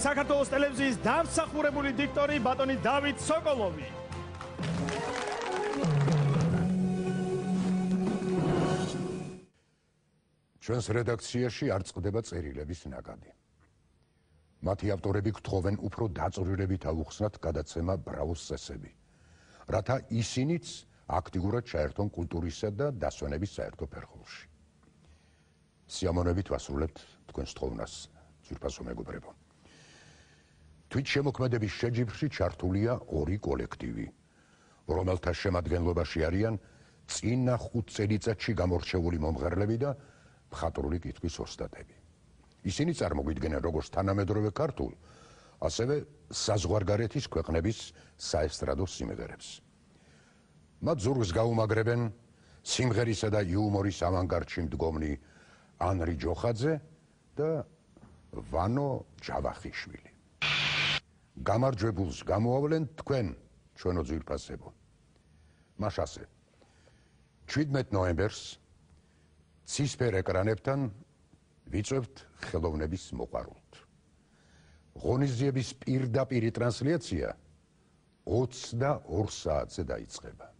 საქართველოს ტელევიზიის დამსახურებული დიქტორი ბატონი დავით სოკოლოვი. ჩვენს რედაქციაში არ წდება წერილების ნაკადი. მათი ავტორები გთხოვენ უფრო დაწურირებით აუხსნათ გადაცემა ბრაუს წესები, რათა ისინიც აქტიურად ჩაერთონ კულტურისა და დასვენების საერთო ფერხულში. სიამონებით ვასრულებთ თქვენს თხოვნას, ძირფასო მეგობრებო. თვითშემოქმედების შეჯიბრში ჩართულია ორი კოლექტივი, რომელთა შემადგენლობაში არიან წინა 5 წელიწადში გამორჩეული მომღერლები და მხატვრული კითხვის ოსტატები. ისინი წარმოგვიდგენენ როგორც თანამედროვე ქართულ, ასევე საზღვარგარეთის ქვეყნების საესტრადო სიმღერებს. მათ ზურგს გაუმაგრებენ სიმღერისა და იუმორის ავანგარდში მდგომნი ანრი ჯოხაძე და ვანო ჯავახიშვილი. გამარჯვებულს გამოავლენ თქვენ ჩვენო ძვირფასებო მაშასე 17 ნოემბერს ცისფერ ეკრანებთან ვიწევთ ხელოვნების მოყარულთ ღონისძიების პირდაპირი ტრანსლაცია 22 საათზე დაიწყება